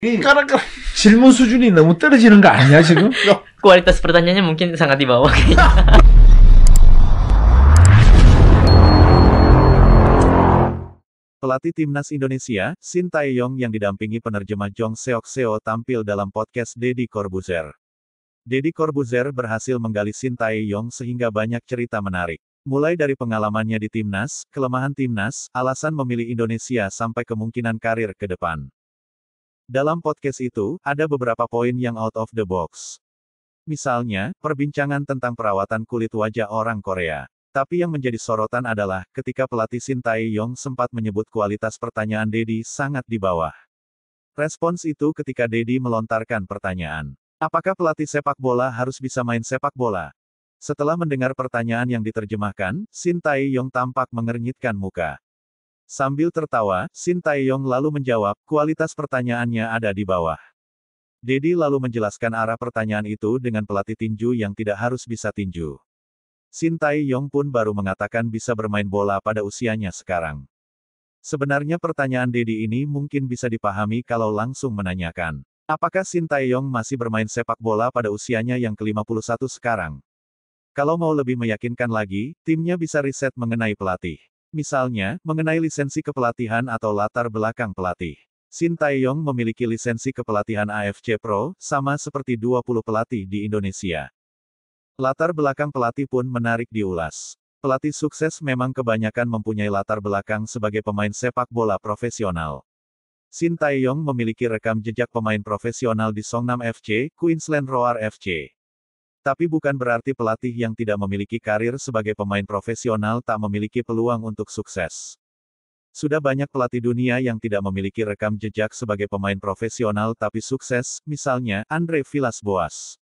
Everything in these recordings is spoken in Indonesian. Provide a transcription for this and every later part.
까락까락 질문 수준이 너무 떨어지는 거 아니야 지금? kualitas pertanyaannya mungkin sangat di bawah Pelatih timnas Indonesia, Shin Tae-yong yang didampingi penerjemah Jong Seok Seo tampil dalam podcast Deddy Corbuzier. Deddy Corbuzier berhasil menggali Shin Tae-yong sehingga banyak cerita menarik. Mulai dari pengalamannya di timnas, kelemahan timnas, alasan memilih Indonesia sampai kemungkinan karir ke depan. Dalam podcast itu, ada beberapa poin yang out of the box. Misalnya, perbincangan tentang perawatan kulit wajah orang Korea. Tapi yang menjadi sorotan adalah, ketika pelatih Shin Tae-yong sempat menyebut kualitas pertanyaan Dedi sangat di bawah. Respons itu ketika Dedi melontarkan pertanyaan. Apakah pelatih sepak bola harus bisa main sepak bola? Setelah mendengar pertanyaan yang diterjemahkan, Shin Tae-yong tampak mengernyitkan muka. Sambil tertawa, Shin Taeyong lalu menjawab, kualitas pertanyaannya ada di bawah. Dedi lalu menjelaskan arah pertanyaan itu dengan pelatih tinju yang tidak harus bisa tinju. Shin Taeyong pun baru mengatakan bisa bermain bola pada usianya sekarang. Sebenarnya pertanyaan Dedi ini mungkin bisa dipahami kalau langsung menanyakan, apakah Shin Taeyong masih bermain sepak bola pada usianya yang ke-51 sekarang? Kalau mau lebih meyakinkan lagi, timnya bisa riset mengenai pelatih. Misalnya, mengenai lisensi kepelatihan atau latar belakang pelatih. Shin Taeyong memiliki lisensi kepelatihan AFC Pro, sama seperti 20 pelatih di Indonesia. Latar belakang pelatih pun menarik diulas. Pelatih sukses memang kebanyakan mempunyai latar belakang sebagai pemain sepak bola profesional. Shin Taeyong memiliki rekam jejak pemain profesional di Songnam FC, Queensland Roar FC. Tapi bukan berarti pelatih yang tidak memiliki karir sebagai pemain profesional tak memiliki peluang untuk sukses. Sudah banyak pelatih dunia yang tidak memiliki rekam jejak sebagai pemain profesional tapi sukses, misalnya, Andre Villas-Boas.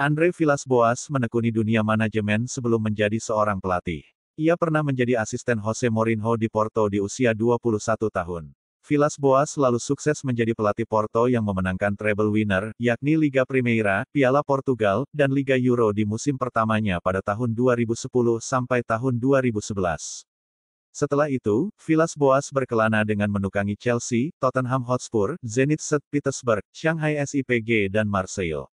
Andre Villas-Boas menekuni dunia manajemen sebelum menjadi seorang pelatih. Ia pernah menjadi asisten Jose Mourinho di Porto di usia 21 tahun. Vilas Boas selalu sukses menjadi pelatih Porto yang memenangkan treble winner, yakni Liga Primeira, Piala Portugal, dan Liga Euro di musim pertamanya pada tahun 2010 sampai tahun 2011. Setelah itu, Vilas Boas berkelana dengan menukangi Chelsea, Tottenham Hotspur, Zenit St. Petersburg, Shanghai SIPG dan Marseille.